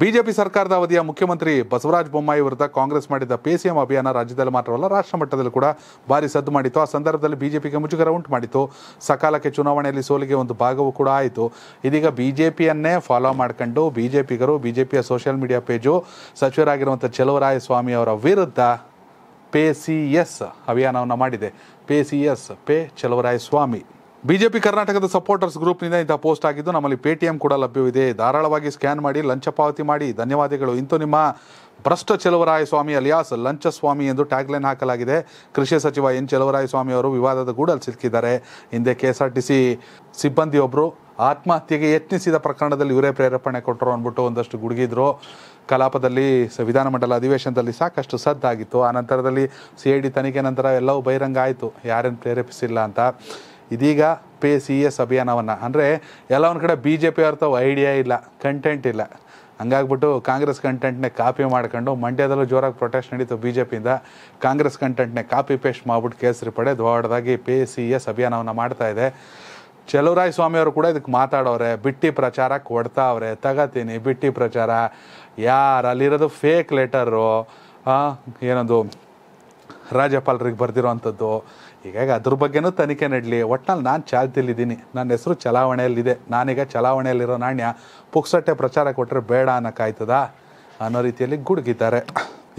BJP ಸರ್ಕಾರದ ಅವಧಿಯ ಮುಖ್ಯಮಂತ್ರಿ ಬಸವರಾಜ ಬೊಮ್ಮಾಯಿ ವಿರುದ್ಧ ಕಾಂಗ್ರೆಸ್ ಮಾಡಿದ್ದ ಪೇಸಿಎಂ ಅಭಿಯಾನ ರಾಜ್ಯದಲ್ಲಿ ಮಾತ್ರವಲ್ಲ ರಾಷ್ಟ್ರ ಮಟ್ಟದಲ್ಲಿ ಕೂಡ ಭಾರಿ ಸದ್ದು ಮಾಡಿತ್ತು ಆ ಸಂದರ್ಭದಲ್ಲಿ ಬಿಜೆಪಿಗೆ ಮುಜುಗರ ಉಂಟು ಮಾಡಿತ್ತು ಸಕಾಲಕ್ಕೆ ಚುನಾವಣೆಯಲ್ಲಿ ಸೋಲಿಗೆ ಒಂದು ಭಾಗವೂ ಕೂಡ ಆಯಿತು ಇದೀಗ ಬಿಜೆಪಿಯನ್ನೇ ಫಾಲೋ ಮಾಡ್ಕೊಂಡು ಬಿಜೆಪಿಗರು ಬಿಜೆಪಿಯ ಸೋಷಿಯಲ್ ಮೀಡಿಯಾ ಪೇಜು ಸಚಿವರಾಗಿರುವಂಥ ಚಲುವರಾಯಸ್ವಾಮಿ ಅವರ ವಿರುದ್ಧ ಪೇ ಸಿ ಎಸ್ ಅಭಿಯಾನವನ್ನು ಮಾಡಿದೆ pay C S pay Chaluvarayaswamy BJP ಕರ್ನಾಟಕದ ಸಪೋರ್ಟರ್ಸ್ ಗ್ರೂಪ್ನಿಂದ ಇಂಥ ಪೋಸ್ಟ್ ಆಗಿದ್ದು ನಮ್ಮಲ್ಲಿ ಪೇಟಿಎಂ ಕೂಡ ಲಭ್ಯವಿದೆ ಧಾರಾಳವಾಗಿ ಸ್ಕ್ಯಾನ್ ಮಾಡಿ ಲಂಚ ಪಾವತಿ ಮಾಡಿ ಧನ್ಯವಾದಗಳು ಇಂತೂ ನಿಮ್ಮ ಭ್ರಷ್ಟ ಚೆಲುವರಾಯ ಸ್ವಾಮಿ ಅಲಿಯಾಸ್ ಲಂಚ ಸ್ವಾಮಿ ಎಂದು ಟ್ಯಾಗ್ಲೈನ್ ಹಾಕಲಾಗಿದೆ ಕೃಷಿ ಸಚಿವ ಎನ್ ಚೆಲುವರಾಯ ಸ್ವಾಮಿ ಅವರು ವಿವಾದದ ಗೂಡಲ್ಲಿ ಸಿಲುಕಿದ್ದಾರೆ ಹಿಂದೆ K S R T C ಸಿಬ್ಬಂದಿಯೊಬ್ಬರು ಆತ್ಮಹತ್ಯೆಗೆ ಯತ್ನಿಸಿದ ಪ್ರಕರಣದಲ್ಲಿ ಇವರೇ ಪ್ರೇರೇಪಣೆ ಕೊಟ್ಟರು ಅಂದ್ಬಿಟ್ಟು ಒಂದಷ್ಟು ಗುಡುಗಿದ್ರು ಕಲಾಪದಲ್ಲಿ ವಿಧಾನಮಂಡಲ ಅಧಿವೇಶನದಲ್ಲಿ ಸಾಕಷ್ಟು ಸದ್ದಾಗಿತ್ತು ಆ ನಂತರದಲ್ಲಿ ಸಿ ಐ ಡಿ ತನಿಖೆ ನಂತರ ಎಲ್ಲವೂ ಬಹಿರಂಗ ಆಯಿತು ಯಾರೇನು ಪ್ರೇರೇಪಿಸಿಲ್ಲ ಅಂತ ಇದೀಗ ಪಿ ಸಿ ಎಸ್ ಅಭಿಯಾನವನ್ನು ಅಂದರೆ ಎಲ್ಲ ಒಂದು ಕಡೆ ಬಿ ಜೆ ಪಿ ಅವ್ರತಾವು ಐಡಿಯಾ ಇಲ್ಲ ಕಂಟೆಂಟ್ ಇಲ್ಲ ಹಂಗಾಗ್ಬಿಟ್ಟು ಕಾಂಗ್ರೆಸ್ ಕಂಟೆಂಟ್ನೇ ಕಾಪಿ ಮಾಡ್ಕೊಂಡು ಮಂಡ್ಯದಲ್ಲೂ ಜೋರಾಗಿ ಪ್ರೊಟೆಸ್ಟ್ ನಡೀತು ಬಿ ಜೆ ಪಿಯಿಂದ ಕಾಂಗ್ರೆಸ್ ಕಂಟೆಂಟ್ನೇ ಕಾಪಿ ಪೇಸ್ಟ್ ಮಾಡಿಬಿಟ್ಟು ಕೇಸರಿ ಪಡೆ ದೊಡ್ಡದಾಗಿ ಪಿ ಸಿ ಎಸ್ ಅಭಿಯಾನವನ್ನು ಮಾಡ್ತಾ ಇದೆ ಚಲುರಾಯ್ ಸ್ವಾಮಿಯವರು ಕೂಡ ಇದಕ್ಕೆ ಮಾತಾಡೋರೆ ಬಿಟ್ಟಿ ಪ್ರಚಾರ ಅವ್ರೆ ತಗತೀನಿ ಬಿಟ್ಟಿ ಪ್ರಚಾರ ಯಾರು ಅಲ್ಲಿರೋದು ಫೇಕ್ ಲೆಟರು ಏನೊಂದು ರಾಜ್ಯಪಾಲರಿಗೆ ಬರೆದಿರುವಂಥದ್ದು ಹೀಗಾಗಿ ಅದ್ರ ಬಗ್ಗೆನೂ ತನಿಖೆ ನಡಲಿ ಒಟ್ನಲ್ಲಿ ನಾನು ಚಾಲ್ತಿಯಲ್ಲಿದ್ದೀನಿ ನನ್ನ ಹೆಸರು ಚಲಾವಣೆಯಲ್ಲಿದೆ ನಾನೀಗ ಚಲಾವಣೆಯಲ್ಲಿರೋ ನಾಣ್ಯ ಪುಕ್ಸಟ್ಟೆ ಪ್ರಚಾರ ಕೊಟ್ಟರೆ ಬೇಡ ಅನ್ನೋಕ್ಕಾಯ್ತದ ಅನ್ನೋ ರೀತಿಯಲ್ಲಿ ಗುಡುಗಿದ್ದಾರೆ